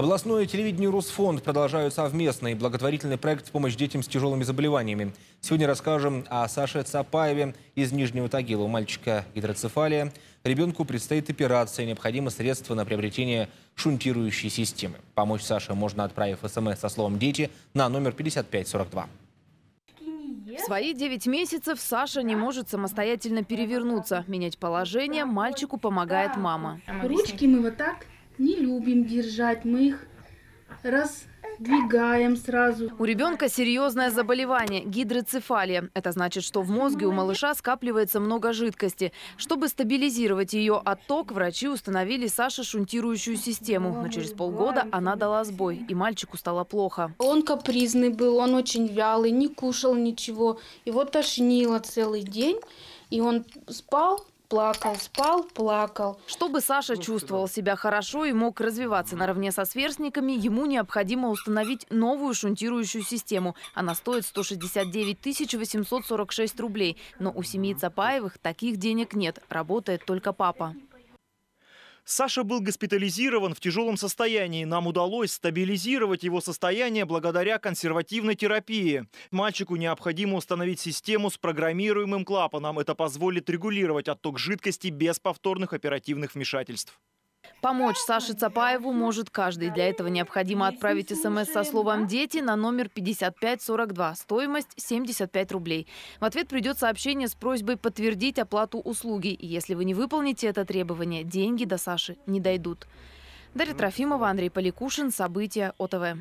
Областное телевидение «Русфонд» продолжают совместный благотворительный проект «Помощь детям с тяжелыми заболеваниями». Сегодня расскажем о Саше Цапаеве из Нижнего Тагила. У мальчика гидроцефалия. Ребенку предстоит операция. Необходимо средства на приобретение шунтирующей системы. Помочь Саше можно, отправив СМС со словом «Дети» на номер 5542. В свои 9 месяцев Саша не может самостоятельно перевернуться. Менять положение мальчику помогает мама. Ручки мы вот так не любим держать, мы их раз Двигаем сразу. У ребенка серьезное заболевание – гидроцефалия. Это значит, что в мозге у малыша скапливается много жидкости. Чтобы стабилизировать ее отток, врачи установили Саше шунтирующую систему. Но через полгода она дала сбой, и мальчику стало плохо. Он капризный был, он очень вялый, не кушал ничего. Его тошнило целый день, и он спал плакал, спал, плакал. Чтобы Саша ну, чувствовал себя хорошо и мог развиваться наравне со сверстниками, ему необходимо установить новую шунтирующую систему. Она стоит 169 846 рублей. Но у семьи Цапаевых таких денег нет, работает только папа. Саша был госпитализирован в тяжелом состоянии. Нам удалось стабилизировать его состояние благодаря консервативной терапии. Мальчику необходимо установить систему с программируемым клапаном. Это позволит регулировать отток жидкости без повторных оперативных вмешательств. Помочь Саше Цапаеву может каждый. Для этого необходимо отправить смс со словом «Дети» на номер 5542. Стоимость 75 рублей. В ответ придет сообщение с просьбой подтвердить оплату услуги. И если вы не выполните это требование, деньги до Саши не дойдут. Дарья Трофимова, Андрей Поликушин. События ОТВ.